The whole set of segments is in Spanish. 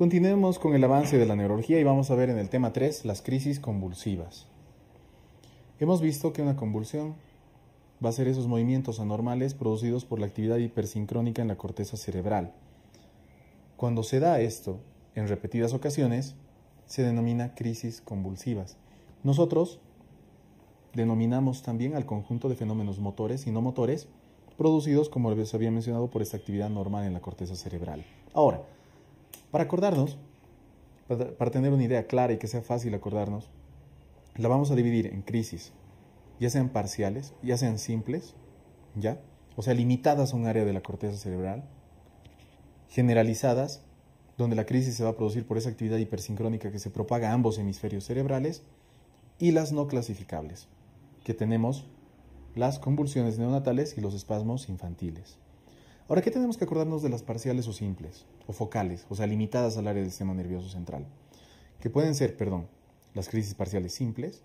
Continuemos con el avance de la neurología y vamos a ver en el tema 3 las crisis convulsivas. Hemos visto que una convulsión va a ser esos movimientos anormales producidos por la actividad hipersincrónica en la corteza cerebral. Cuando se da esto en repetidas ocasiones, se denomina crisis convulsivas. Nosotros denominamos también al conjunto de fenómenos motores y no motores producidos, como les había mencionado, por esta actividad normal en la corteza cerebral. Ahora, para acordarnos, para, tener una idea clara y que sea fácil acordarnos, la vamos a dividir en crisis, ya sean parciales, ya sean simples, ¿ya? O sea, limitadas a un área de la corteza cerebral, generalizadas, donde la crisis se va a producir por esa actividad hipersincrónica que se propaga a ambos hemisferios cerebrales, y las no clasificables, que tenemos las convulsiones neonatales y los espasmos infantiles. Ahora, ¿qué tenemos que acordarnos de las parciales o simples, o focales, o sea, limitadas al área del sistema nervioso central? Que pueden ser, perdón, las crisis parciales simples,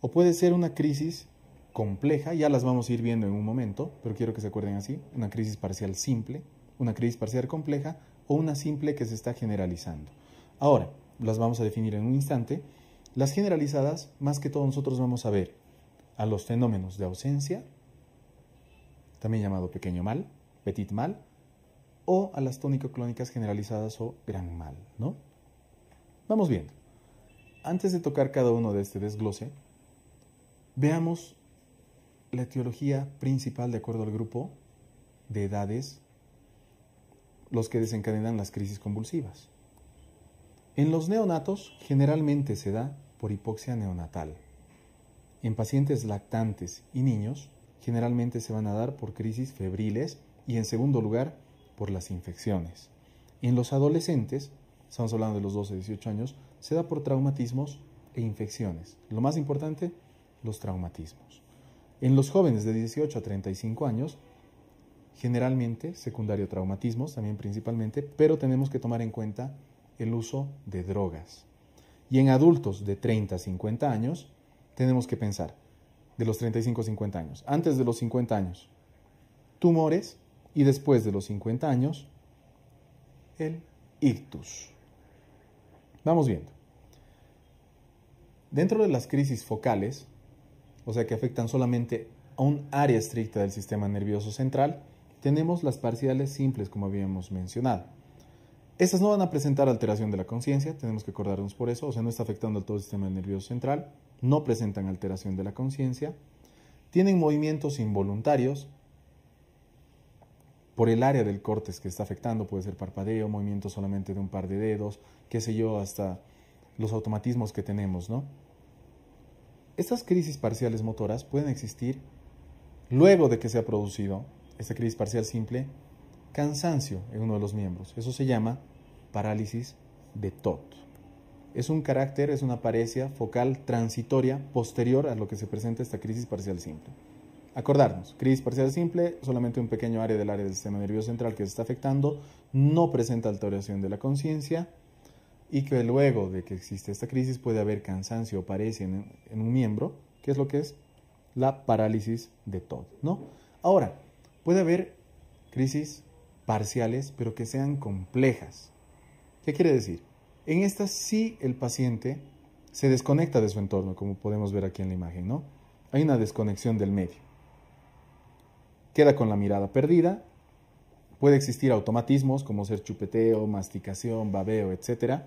o puede ser una crisis compleja, ya las vamos a ir viendo en un momento, pero quiero que se acuerden así, una crisis parcial simple, una crisis parcial compleja o una simple que se está generalizando. Ahora, las vamos a definir en un instante. Las generalizadas, más que todo nosotros vamos a ver a los fenómenos de ausencia, también llamado pequeño mal, petit mal, o a las tónico-clónicas generalizadas o gran mal, ¿no? Vamos viendo. Antes de tocar cada uno de este desglose, veamos la etiología principal de acuerdo al grupo de edades, los que desencadenan las crisis convulsivas. En los neonatos generalmente se da por hipoxia neonatal. En pacientes lactantes y niños generalmente se van a dar por crisis febriles y en segundo lugar por las infecciones. en los adolescentes, estamos hablando de los 12 a 18 años, se da por traumatismos e infecciones. Lo más importante, los traumatismos. En los jóvenes de 18 a 35 años, generalmente secundario traumatismos también principalmente, pero tenemos que tomar en cuenta el uso de drogas. Y en adultos de 30 a 50 años, tenemos que pensar de los 35 50 años, antes de los 50 años, tumores y después de los 50 años, el ictus. Vamos viendo. Dentro de las crisis focales, o sea que afectan solamente a un área estricta del sistema nervioso central, tenemos las parciales simples como habíamos mencionado. Estas no van a presentar alteración de la conciencia, tenemos que acordarnos por eso, o sea, no está afectando al todo el sistema nervioso central, no presentan alteración de la conciencia, tienen movimientos involuntarios por el área del córtex que está afectando, puede ser parpadeo, movimiento solamente de un par de dedos, qué sé yo, hasta los automatismos que tenemos, ¿no? Estas crisis parciales motoras pueden existir luego de que se ha producido esta crisis parcial simple cansancio en uno de los miembros. Eso se llama parálisis de TOT. Es un carácter, es una apariencia focal transitoria posterior a lo que se presenta esta crisis parcial simple. Acordarnos, crisis parcial simple, solamente un pequeño área del área del sistema nervioso central que se está afectando, no presenta alteración de la conciencia y que luego de que existe esta crisis puede haber cansancio o parecia en, un miembro, que es lo que es la parálisis de TOD, ¿no? Ahora, puede haber crisis parciales, pero que sean complejas. ¿Qué quiere decir? En estas sí el paciente se desconecta de su entorno, como podemos ver aquí en la imagen, ¿no? Hay una desconexión del medio. Queda con la mirada perdida. Puede existir automatismos como ser chupeteo, masticación, babeo, etc.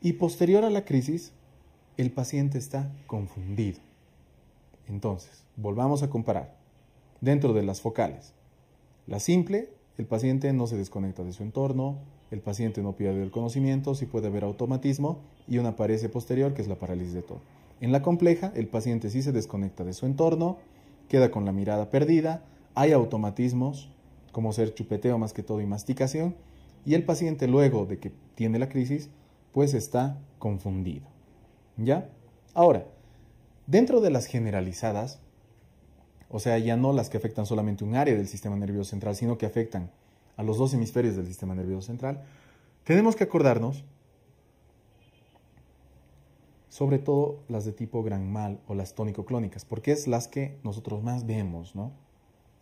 Y posterior a la crisis, el paciente está confundido. Entonces, volvamos a comparar. Dentro de las focales, la simple el paciente no se desconecta de su entorno, el paciente no pierde el conocimiento, sí puede haber automatismo y una pared posterior que es la parálisis de todo. En la compleja, el paciente sí se desconecta de su entorno, queda con la mirada perdida, hay automatismos como ser chupeteo más que todo y masticación, y el paciente luego de que tiene la crisis, pues está confundido. ¿Ya? Ahora, dentro de las generalizadas, o sea, ya no las que afectan solamente un área del sistema nervioso central, sino que afectan a los dos hemisferios del sistema nervioso central. Tenemos que acordarnos, sobre todo las de tipo gran mal o las tónico-clónicas, porque es las que nosotros más vemos, ¿no?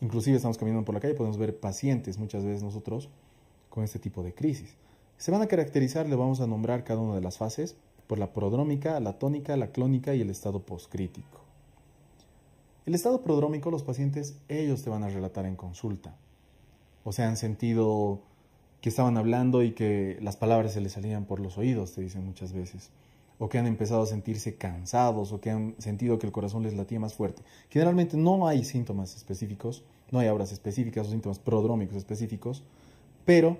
Inclusive estamos caminando por la calle, podemos ver pacientes muchas veces nosotros con este tipo de crisis. Se van a caracterizar, le vamos a nombrar cada una de las fases por la prodrómica, la tónica, la clónica y el estado postcrítico. El estado prodrómico los pacientes ellos te van a relatar en consulta. O sea, han sentido que estaban hablando y que las palabras se les salían por los oídos, te dicen muchas veces. O que han empezado a sentirse cansados o que han sentido que el corazón les latía más fuerte. Generalmente no hay síntomas específicos, no hay obras específicas o síntomas prodrómicos específicos, pero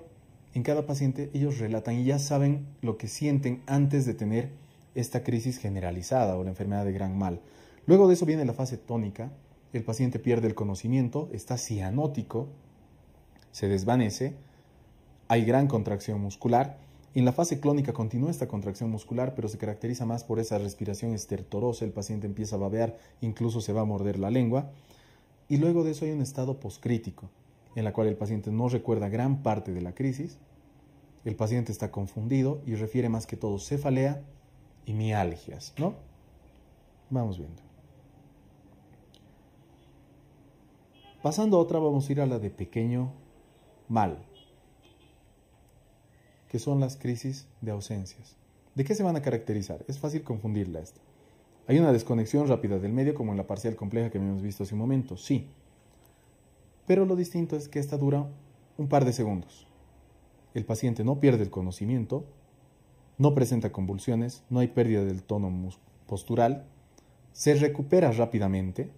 en cada paciente ellos relatan y ya saben lo que sienten antes de tener esta crisis generalizada o la enfermedad de gran mal. Luego de eso viene la fase tónica, el paciente pierde el conocimiento, está cianótico, se desvanece, hay gran contracción muscular. En la fase clónica continúa esta contracción muscular, pero se caracteriza más por esa respiración estertorosa, el paciente empieza a babear, incluso se va a morder la lengua. Y luego de eso hay un estado poscrítico, en la cual el paciente no recuerda gran parte de la crisis, el paciente está confundido y refiere más que todo cefalea y mialgias, ¿no? Vamos viendo. Pasando a otra, vamos a ir a la de pequeño mal, que son las crisis de ausencias. ¿De qué se van a caracterizar? Es fácil confundirla esta. Hay una desconexión rápida del medio como en la parcial compleja que hemos visto hace un momento, sí. Pero lo distinto es que esta dura un par de segundos. El paciente no pierde el conocimiento, no presenta convulsiones, no hay pérdida del tono postural, se recupera rápidamente,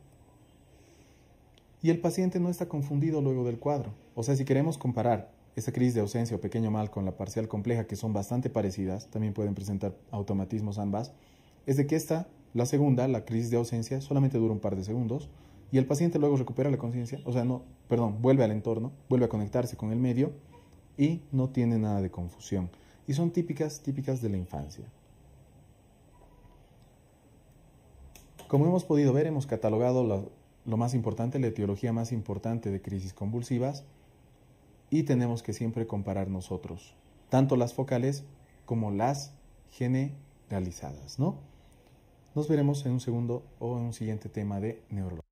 y el paciente no está confundido luego del cuadro. O sea, si queremos comparar esta crisis de ausencia o pequeño mal con la parcial compleja, que son bastante parecidas, también pueden presentar automatismos ambas, es de que esta, la segunda, la crisis de ausencia, solamente dura un par de segundos y el paciente luego recupera la conciencia, o sea, no, perdón, vuelve al entorno, vuelve a conectarse con el medio y no tiene nada de confusión. Y son típicas, típicas de la infancia. Como hemos podido ver, hemos catalogado la, lo más importante, la etiología más importante de crisis convulsivas y tenemos que siempre comparar nosotros, tanto las focales como las generalizadas, ¿no? Nos veremos en un segundo o en un siguiente tema de neurología.